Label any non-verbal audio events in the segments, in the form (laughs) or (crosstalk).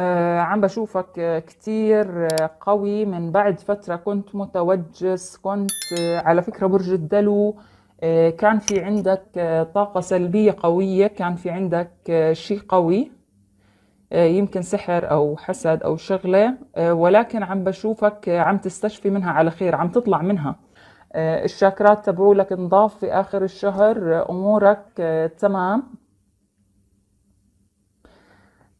آه، عم بشوفك كتير قوي من بعد فترة كنت متوجس كنت آه، على فكرة برج الدلو آه، كان في عندك طاقة سلبية قوية كان في عندك شيء قوي يمكن سحر أو حسد أو شغلة ولكن عم بشوفك عم تستشفي منها على خير عم تطلع منها الشاكرات تبعولك انضاف في آخر الشهر أمورك تمام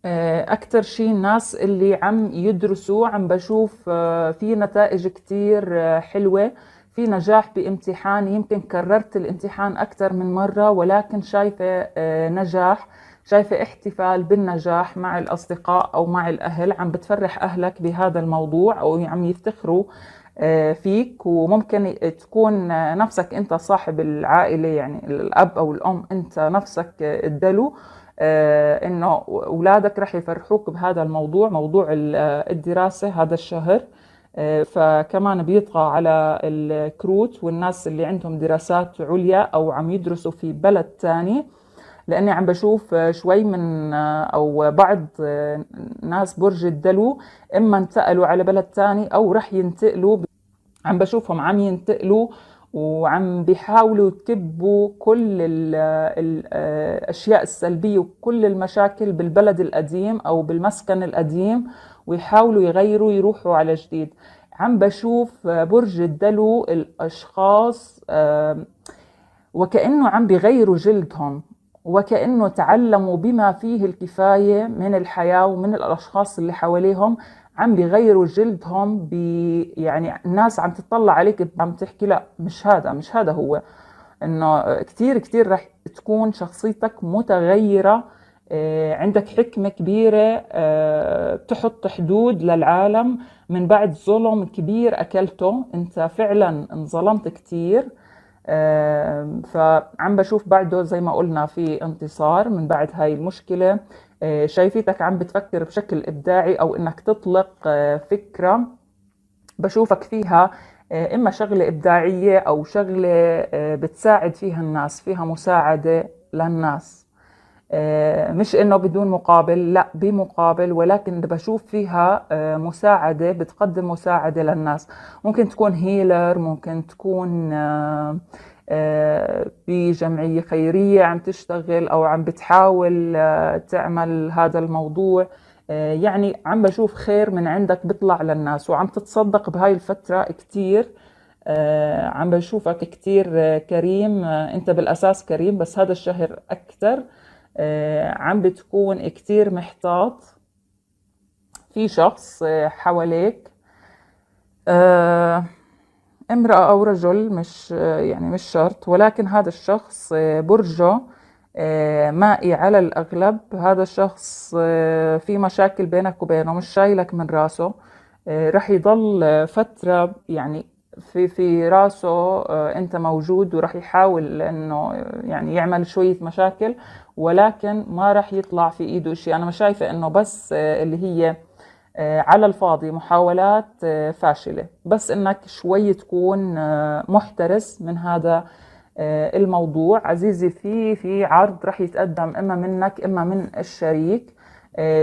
آه، اكثر شيء الناس اللي عم يدرسوا عم بشوف آه، في نتائج كثير آه، حلوه في نجاح بامتحان يمكن كررت الامتحان اكثر من مره ولكن شايفه نجاح شايفه احتفال بالنجاح مع الاصدقاء او مع الاهل عم بتفرح اهلك بهذا الموضوع او عم يفتخروا فيك وممكن تكون نفسك انت صاحب العائله يعني الاب او الام انت نفسك الدلو آه، انه اولادك رح يفرحوك بهذا الموضوع موضوع آه، الدراسه هذا الشهر آه، فكمان بيطغى على الكروت والناس اللي عندهم دراسات عليا او عم يدرسوا في بلد ثاني لاني عم بشوف شوي من او بعض ناس برج الدلو اما انتقلوا على بلد ثاني او رح ينتقلوا عم بشوفهم عم ينتقلوا وعم بيحاولوا يكبوا كل الأشياء السلبية وكل المشاكل بالبلد القديم أو بالمسكن القديم ويحاولوا يغيروا يروحوا على جديد عم بشوف برج الدلو الأشخاص وكأنه عم بيغيروا جلدهم وكأنه تعلموا بما فيه الكفاية من الحياة ومن الأشخاص اللي حواليهم عم بيغيروا جلدهم بي يعني الناس عم تطلع عليك عم تحكي لا مش هذا مش هذا هو انه كثير كثير رح تكون شخصيتك متغيره آه، عندك حكمة كبيرة آه، تحط حدود للعالم من بعد ظلم كبير أكلته أنت فعلا انظلمت كتير آه، فعم بشوف بعده زي ما قلنا في انتصار من بعد هاي المشكلة آه، شايفيتك عم بتفكر بشكل إبداعي أو إنك تطلق آه، فكرة بشوفك فيها آه، إما شغلة إبداعية أو شغلة بتساعد فيها الناس فيها مساعدة للناس مش إنه بدون مقابل لا بمقابل ولكن بشوف فيها مساعدة بتقدم مساعدة للناس ممكن تكون هيلر ممكن تكون في آه، جمعية خيرية عم تشتغل أو عم بتحاول آه، تعمل هذا الموضوع آه، يعني عم بشوف خير من عندك بيطلع للناس وعم تتصدق بهاي الفترة كتير عم بشوفك كتير كريم انت بالأساس كريم بس هذا الشهر أكتر عم بتكون كتير محتاط في شخص حواليك امرأة أو رجل مش يعني مش شرط ولكن هذا الشخص آه، برجه آه، مائي على الأغلب هذا الشخص آه، في مشاكل بينك وبينه مش شايلك من راسه رح يضل فترة يعني في في راسه انت موجود وراح يحاول انه يعني يعمل شويه مشاكل ولكن ما راح يطلع في ايده شيء انا مش شايفه انه بس اللي هي آه، على الفاضي محاولات آه، فاشلة بس انك شوي تكون آه، محترس من هذا الموضوع عزيزي في في عرض رح يتقدم اما منك اما من الشريك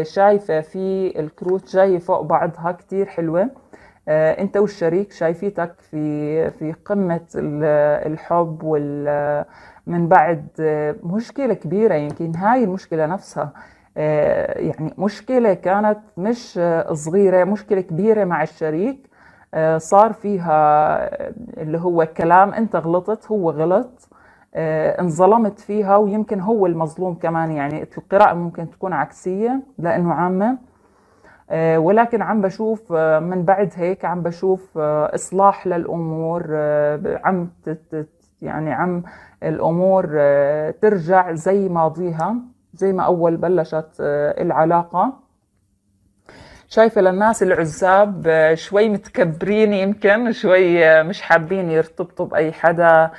شايفة في الكروت جاي فوق بعضها كتير حلوة انت والشريك شايفيتك في في قمة الحب وال من بعد مشكلة كبيرة يمكن هاي المشكلة نفسها آه، يعني مشكلة كانت مش آه، صغيرة مشكلة كبيرة مع الشريك آه، صار فيها اللي هو كلام انت غلطت هو غلط انظلمت فيها ويمكن هو المظلوم كمان يعني القراءة ممكن تكون عكسية لأنه عامة ولكن عم بشوف من بعد هيك عم بشوف إصلاح للأمور عم يعني عم الأمور ترجع زي ماضيها زي ما أول بلشت آه، العلاقة شايفة للناس العزاب آه، شوي متكبرين يمكن شوي آه، مش حابين يرتبطوا بأي حدا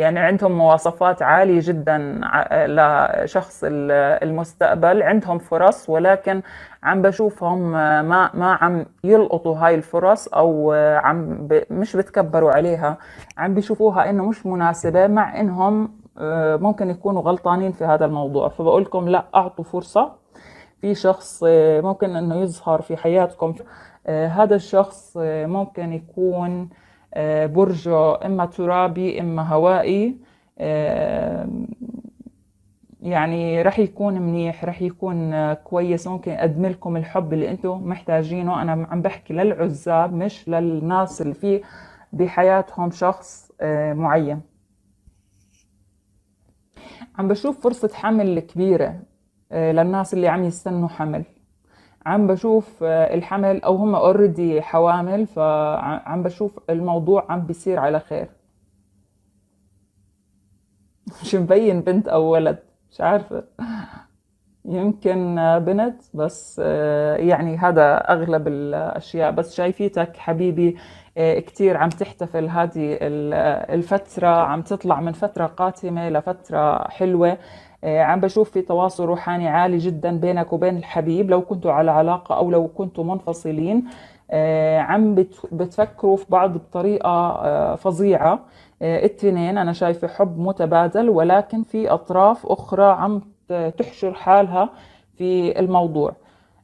يعني عندهم مواصفات عالية جدا لشخص المستقبل عندهم فرص ولكن عم بشوفهم ما ما عم يلقطوا هاي الفرص او عم ب مش بتكبروا عليها عم بشوفوها انه مش مناسبة مع انهم آه، ممكن يكونوا غلطانين في هذا الموضوع فبقول لكم لا اعطوا فرصه في شخص آه، ممكن انه يظهر في حياتكم آه، هذا الشخص ممكن يكون برجه اما ترابي اما هوائي يعني رح يكون منيح رح يكون كويس ممكن يقدم لكم الحب اللي انتم محتاجينه انا عم بحكي للعزاب مش للناس اللي في بحياتهم شخص معين عم بشوف فرصة حمل كبيرة آه، للناس اللي عم يستنوا حمل عم بشوف آه، الحمل او هم اوريدي حوامل فعم بشوف الموضوع عم بيصير على خير (laughs) مش مبين بنت او ولد مش عارفه يمكن بنت بس آه، يعني هذا أغلب الأشياء بس شايفيتك حبيبي آه، كتير عم تحتفل هذه الفترة عم تطلع من فترة قاتمة لفترة حلوة آه، عم بشوف في تواصل روحاني عالي جدا بينك وبين الحبيب لو كنتوا على علاقة أو لو كنتوا منفصلين عم بتفكروا في بعض بطريقة فظيعة التنين أنا شايفة حب متبادل ولكن في أطراف أخرى عم تحشر حالها في الموضوع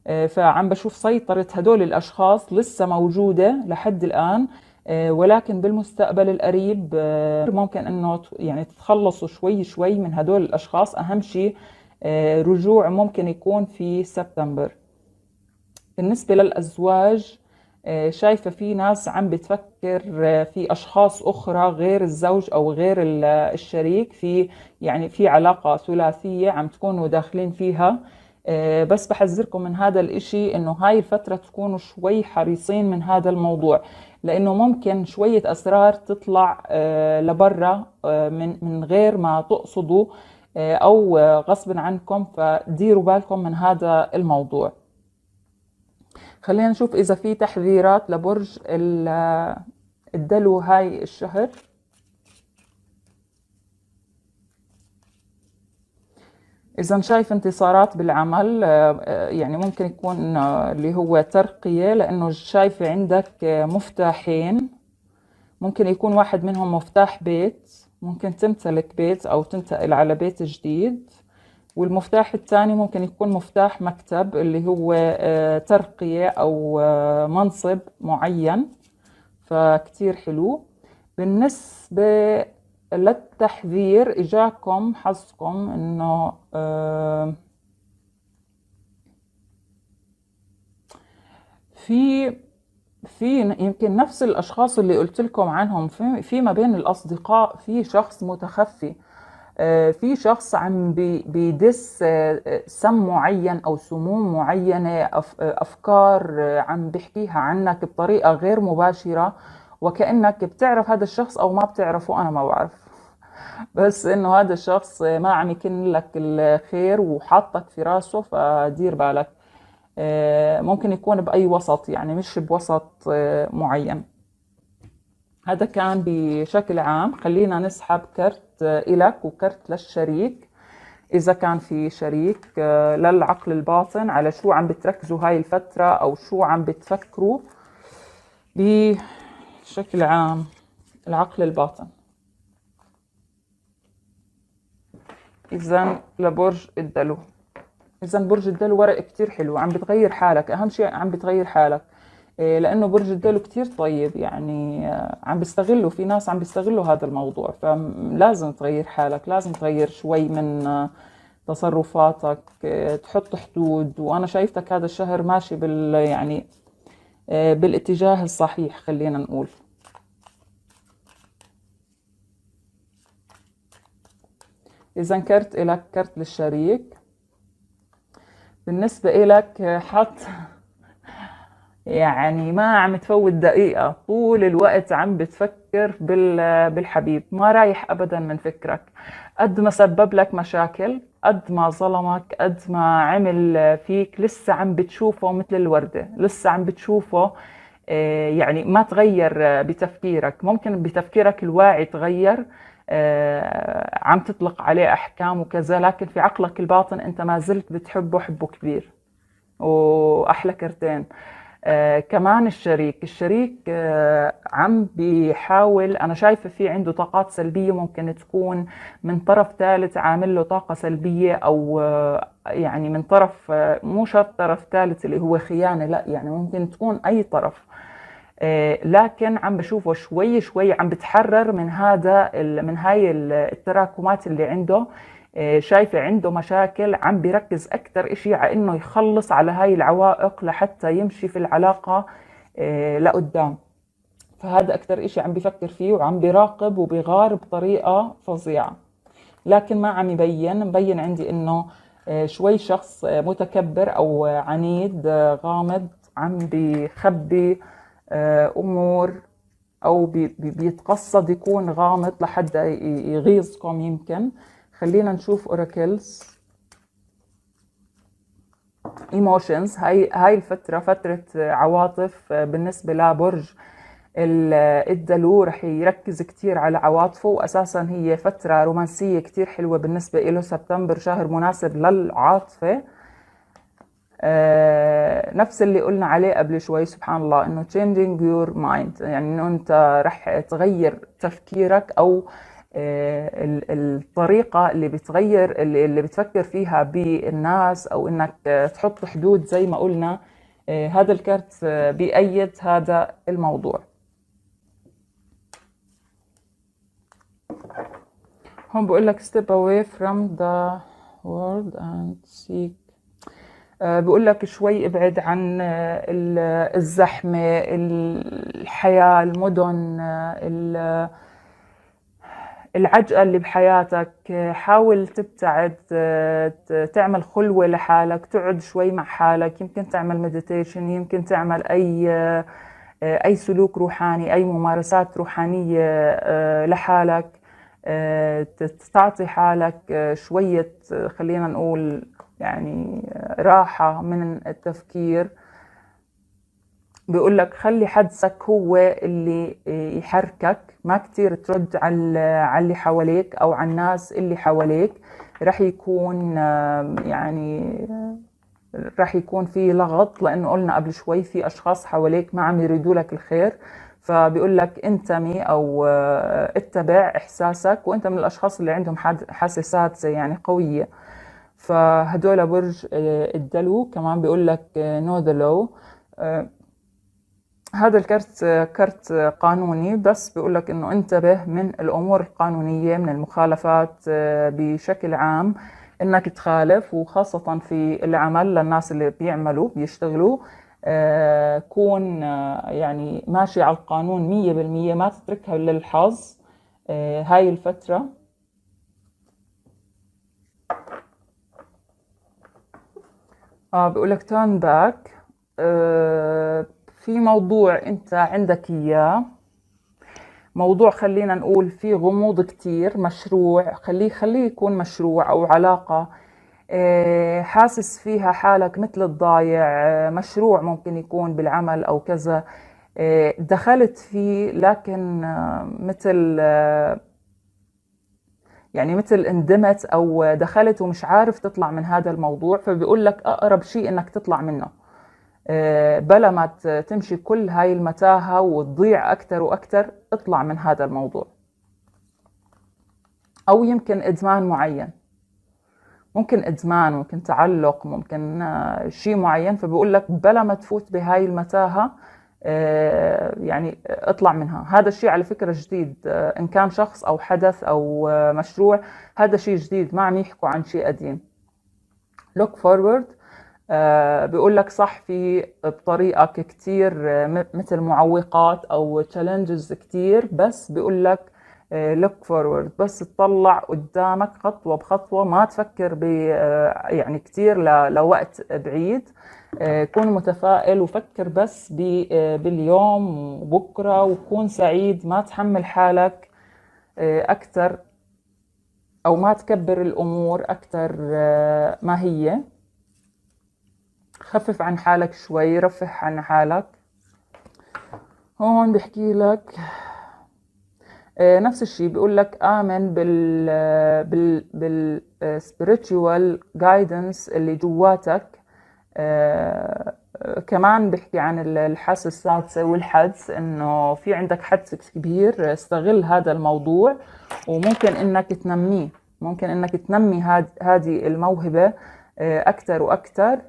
آه، فعم بشوف سيطرة هدول الأشخاص لسه موجودة لحد الآن آه، ولكن بالمستقبل القريب آه، ممكن أنه يعني تتخلصوا شوي شوي من هدول الأشخاص أهم شيء رجوع ممكن يكون في سبتمبر بالنسبة للأزواج آه، شايفه في ناس عم بتفكر آه، في اشخاص اخرى غير الزوج او غير الشريك في يعني في علاقه ثلاثيه عم تكونوا داخلين فيها آه، بس بحذركم من هذا الاشي انه هاي الفترة تكونوا شوي حريصين من هذا الموضوع لانه ممكن شوية اسرار تطلع لبرا من, من غير ما تقصدوا او غصب عنكم فديروا بالكم من هذا الموضوع خلينا نشوف إذا في تحذيرات لبرج الدلو هاي الشهر إذا شايف انتصارات بالعمل آه، آه، يعني ممكن يكون آه، اللي هو ترقية لأنه شايفة عندك مفتاحين ممكن يكون واحد منهم مفتاح بيت ممكن تمتلك بيت أو تنتقل على بيت جديد والمفتاح الثاني ممكن يكون مفتاح مكتب اللي هو آه، ترقية أو آه، منصب معين فكتير حلو بالنسبة للتحذير إجاكم حظكم إنه آه، في في يمكن نفس الاشخاص اللي قلت لكم عنهم في, في ما بين الاصدقاء في شخص متخفي آه، في شخص عم بيدس آه، آه، سم معين او سموم معينه افكار عم بحكيها عنك بطريقه غير مباشره وكانك بتعرف هذا الشخص او ما بتعرفه انا ما بعرف (laughs) بس انه هذا الشخص ما عم يكن لك الخير وحاطك في راسه فدير بالك ممكن يكون باي وسط يعني مش بوسط معين هذا كان بشكل عام خلينا نسحب كرت إلك وكرت للشريك إذا كان في شريك آه، للعقل الباطن على شو عم بتركزوا هاي الفترة أو شو عم بتفكروا بشكل عام العقل الباطن إذا لبرج الدلو إذا برج الدلو ورق كتير حلو عم بتغير حالك أهم شيء عم بتغير حالك إيه، لانه برج الدلو كتير طيب يعني آه، عم بيستغلوا في ناس عم بيستغلوا هذا الموضوع فلازم تغير حالك لازم تغير شوي من آه، تصرفاتك آه، تحط حدود وانا شايفتك هذا الشهر ماشي بال يعني بالاتجاه الصحيح خلينا نقول اذا كرت لك كرت للشريك بالنسبه لك حط يعني ما عم تفوت دقيقة طول الوقت عم بتفكر بالحبيب ما رايح أبدا من فكرك قد ما سبب لك مشاكل قد ما ظلمك قد ما عمل فيك لسه عم بتشوفه مثل الوردة لسه عم بتشوفه آه، يعني ما تغير بتفكيرك ممكن بتفكيرك الواعي تغير آه، عم تطلق عليه أحكام وكذا لكن في عقلك الباطن أنت ما زلت بتحبه حبه كبير وأحلى كرتين آه، كمان الشريك الشريك آه، عم بيحاول أنا شايفة في عنده طاقات سلبية ممكن تكون من طرف ثالث عامل له طاقة سلبية أو آه، يعني من طرف مو شرط طرف ثالث اللي هو خيانة لا يعني ممكن تكون أي طرف لكن عم بشوفه شوي شوي عم بتحرر من هذا من هاي التراكمات اللي عنده آه، شايفة عنده مشاكل عم بيركز أكثر إشي على إنه يخلص على هاي العوائق لحتى يمشي في العلاقة آه، لقدام فهذا أكثر إشي عم بفكر فيه وعم بيراقب وبيغار بطريقة فظيعة لكن ما عم يبين مبين عندي إنه آه، شوي شخص متكبر أو عنيد غامض عم بيخبي أمور أو بيتقصد يكون غامض لحد يغيظكم يمكن خلينا نشوف اوراكلز ايموشنز هاي هاي الفتره فتره عواطف آه، بالنسبه لبرج الدلو رح يركز كتير على عواطفه وأساسا هي فترة رومانسية كتير حلوة بالنسبة له سبتمبر شهر مناسب للعاطفة آه نفس اللي قلنا عليه قبل شوي سبحان الله انه changing your mind يعني انه انت رح تغير تفكيرك او آه آه، الطريقة اللي بتغير اللي بتفكر فيها بالناس أو إنك آه، تحط حدود زي ما قلنا آه، هذا الكرت بأيد هذا الموضوع هون بقول لك step away from the world and seek بقول لك شوي ابعد عن الزحمة الحياة المدن العجقه اللي بحياتك حاول تبتعد تعمل خلوه لحالك تقعد شوي مع حالك يمكن تعمل مديتيشن يمكن تعمل اي اي سلوك روحاني اي ممارسات روحانيه آه، لحالك آه، تعطي حالك آه، شويه خلينا نقول يعني راحه من التفكير بيقول لك خلي حدسك هو اللي يحركك ما كتير ترد على اللي حواليك او على الناس اللي حواليك رح يكون يعني رح يكون في لغط لانه قلنا قبل شوي في اشخاص حواليك ما عم يريدوا لك الخير فبيقول لك انتمي او آه، اتبع احساسك وانت من الاشخاص اللي عندهم حساسات يعني قويه فهدول برج الدلو آه، كمان بيقول لك نو ذا لو هذا الكرت كرت قانوني بس بيقول لك انه انتبه من الامور القانونيه من المخالفات آه، بشكل عام انك تخالف وخاصه في العمل للناس اللي بيعملوا بيشتغلوا آه، كون آه، يعني ماشي على القانون 100% ما تتركها للحظ هاي الفتره اه بيقول لك turn back في موضوع انت عندك اياه موضوع خلينا نقول فيه غموض كتير مشروع خليه خليه يكون مشروع او علاقة آه، حاسس فيها حالك مثل الضايع آه، مشروع ممكن يكون بالعمل او كذا آه، دخلت فيه لكن مثل يعني مثل اندمت او دخلت ومش عارف تطلع من هذا الموضوع فبيقول لك اقرب شيء انك تطلع منه آه، بلا ما تمشي كل هاي المتاهة وتضيع أكثر وأكثر اطلع من هذا الموضوع أو يمكن إدمان معين ممكن إدمان ممكن تعلق ممكن آه، شيء معين فبقول لك بلا ما تفوت بهاي المتاهة آه، يعني اطلع منها هذا الشيء على فكرة جديد إن كان شخص أو حدث أو مشروع هذا شيء جديد ما عم يحكوا عن شيء قديم look forward آه، بيقول لك صح في بطريقك كتير آه، مثل معوقات او تشالنجز كتير بس بيقول لك لوك آه، فورورد بس تطلع قدامك خطوة بخطوة ما تفكر ب يعني كتير لوقت بعيد كون متفائل وفكر بس باليوم وبكرة وكون سعيد ما تحمل حالك أكثر أو ما تكبر الأمور أكثر ما هي خفف عن حالك شوي رفه عن حالك هون بحكي لك آه، نفس الشيء بيقول لك آمن بال بال بال آه، spiritual اللي جواتك آه، كمان بحكي عن الحاسة السادسة والحدس انه في عندك حدس كبير استغل هذا الموضوع وممكن انك تنميه ممكن انك تنمي هذه الموهبة اكثر واكثر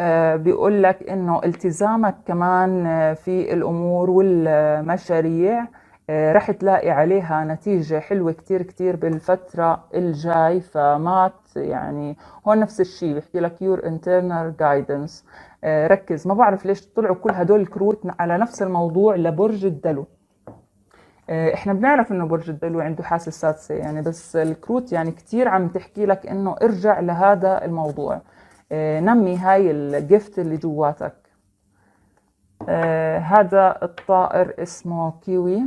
آه، بيقول لك انه التزامك كمان آه، في الامور والمشاريع آه، رح تلاقي عليها نتيجة حلوة كتير كتير بالفترة الجاي فما يعني هون نفس الشيء بحكي لك يور internal جايدنس ركز ما بعرف ليش طلعوا كل هدول الكروت على نفس الموضوع لبرج الدلو احنا بنعرف انه برج الدلو عنده حاسة سادسة يعني بس الكروت يعني كتير عم تحكي لك انه ارجع لهذا الموضوع آه، نمي هاي الجفت اللي جواتك آه، هذا الطائر اسمه كيوي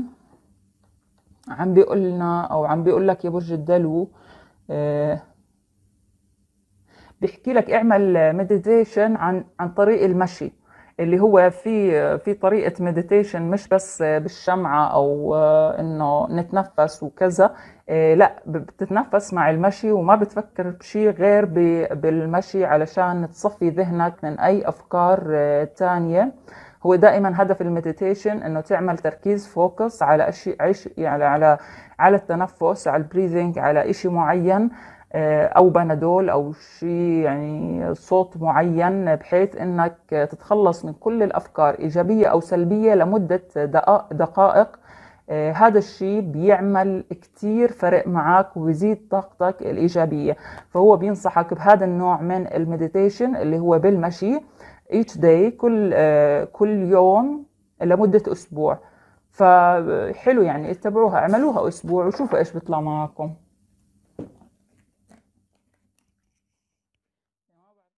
عم بيقول او عم بيقول لك يا برج الدلو آه، بيحكي لك اعمل مديتيشن عن عن طريق المشي اللي هو في في طريقه مديتيشن مش بس بالشمعه او آه، انه نتنفس وكذا آه، لا بتتنفس مع المشي وما بتفكر بشيء غير بالمشي علشان تصفي ذهنك من اي افكار آه، تانية هو دائما هدف المديتيشن انه تعمل تركيز فوكس على اشي على يعني على على التنفس على البريذنج على اشي معين آه، او بنادول او شيء يعني صوت معين بحيث انك تتخلص من كل الافكار ايجابيه او سلبيه لمده دقائق آه، هذا الشيء بيعمل كتير فرق معك ويزيد طاقتك الإيجابية فهو بينصحك بهذا النوع من المديتيشن اللي هو بالمشي each day كل, آه، كل يوم لمدة أسبوع فحلو يعني اتبعوها اعملوها أسبوع وشوفوا إيش بيطلع معكم